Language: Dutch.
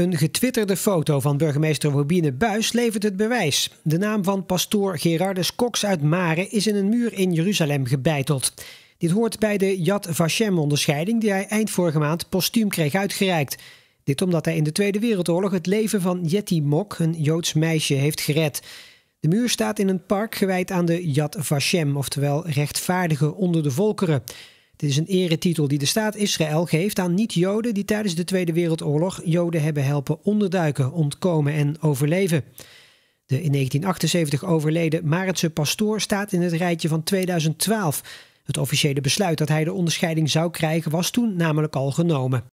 Een getwitterde foto van burgemeester Robine Buis levert het bewijs. De naam van pastoor Gerardus Cox uit Mare is in een muur in Jeruzalem gebeiteld. Dit hoort bij de Yad Vashem-onderscheiding die hij eind vorige maand postuum kreeg uitgereikt. Dit omdat hij in de Tweede Wereldoorlog het leven van Yeti Mok, een Joods meisje, heeft gered. De muur staat in een park gewijd aan de Yad Vashem, oftewel rechtvaardige onder de volkeren. Dit is een eretitel die de staat Israël geeft aan niet-Joden die tijdens de Tweede Wereldoorlog Joden hebben helpen onderduiken, ontkomen en overleven. De in 1978 overleden Maritse pastoor staat in het rijtje van 2012. Het officiële besluit dat hij de onderscheiding zou krijgen was toen namelijk al genomen.